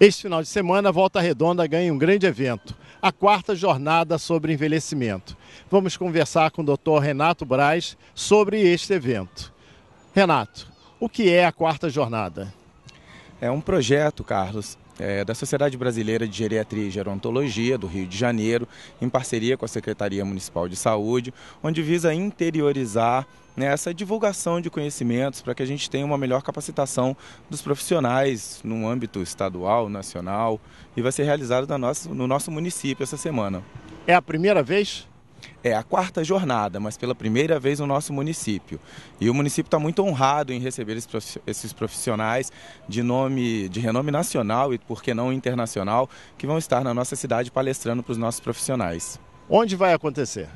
Este final de semana, a Volta Redonda ganha um grande evento, a quarta jornada sobre envelhecimento. Vamos conversar com o Dr. Renato Braz sobre este evento. Renato, o que é a quarta jornada? É um projeto, Carlos, é, da Sociedade Brasileira de Geriatria e Gerontologia do Rio de Janeiro, em parceria com a Secretaria Municipal de Saúde, onde visa interiorizar nessa né, divulgação de conhecimentos para que a gente tenha uma melhor capacitação dos profissionais no âmbito estadual, nacional e vai ser realizado no nosso município essa semana. É a primeira vez? É a quarta jornada, mas pela primeira vez no nosso município. E o município está muito honrado em receber esses profissionais de nome, de renome nacional e, por que não, internacional, que vão estar na nossa cidade palestrando para os nossos profissionais. Onde vai acontecer?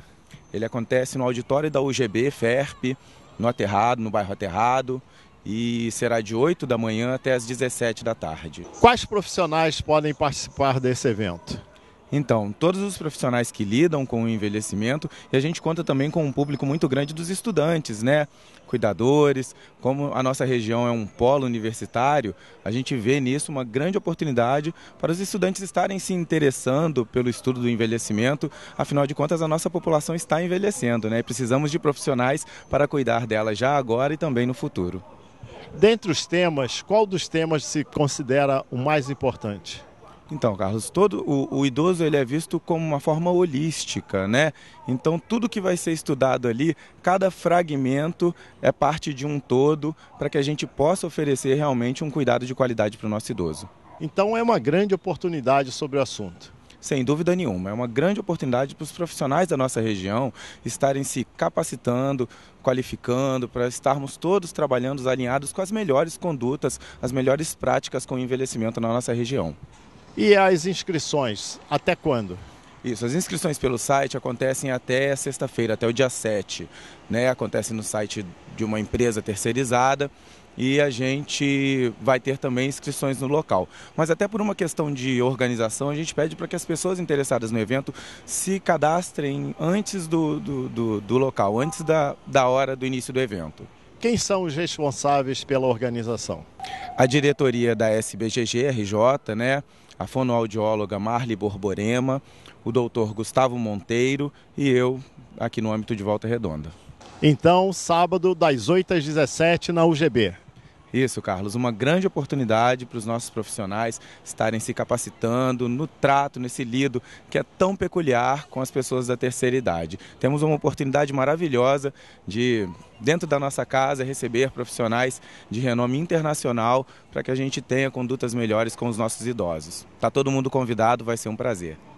Ele acontece no auditório da UGB, FERP, no Aterrado, no bairro Aterrado, e será de 8 da manhã até as 17 da tarde. Quais profissionais podem participar desse evento? Então, todos os profissionais que lidam com o envelhecimento e a gente conta também com um público muito grande dos estudantes, né? Cuidadores, como a nossa região é um polo universitário, a gente vê nisso uma grande oportunidade para os estudantes estarem se interessando pelo estudo do envelhecimento. Afinal de contas, a nossa população está envelhecendo, né? E precisamos de profissionais para cuidar dela já agora e também no futuro. Dentre os temas, qual dos temas se considera o mais importante? Então, Carlos, todo o, o, idoso ele é visto como uma forma holística, né? Então, tudo que vai ser estudado ali, cada fragmento é parte de um todo para que a gente possa oferecer realmente um cuidado de qualidade para o nosso idoso. Então, é uma grande oportunidade sobre o assunto. Sem dúvida nenhuma, é uma grande oportunidade para os profissionais da nossa região estarem se capacitando, qualificando, para estarmos todos trabalhando alinhados com as melhores condutas, as melhores práticas com o envelhecimento na nossa região. E as inscrições, até quando? Isso, as inscrições pelo site acontecem até sexta-feira, até o dia 7. Né? Acontece no site de uma empresa terceirizada e a gente vai ter também inscrições no local. Mas até por uma questão de organização, a gente pede para que as pessoas interessadas no evento se cadastrem antes do, do, do, do local, antes da, da hora do início do evento. Quem são os responsáveis pela organização? A diretoria da SBGG RJ, né? a fonoaudióloga Marli Borborema, o doutor Gustavo Monteiro e eu aqui no âmbito de Volta Redonda. Então, sábado, das 8 às 17 na UGB. Isso, Carlos, uma grande oportunidade para os nossos profissionais estarem se capacitando no trato, nesse lido que é tão peculiar com as pessoas da terceira idade. Temos uma oportunidade maravilhosa de, dentro da nossa casa, receber profissionais de renome internacional para que a gente tenha condutas melhores com os nossos idosos. Está todo mundo convidado, vai ser um prazer.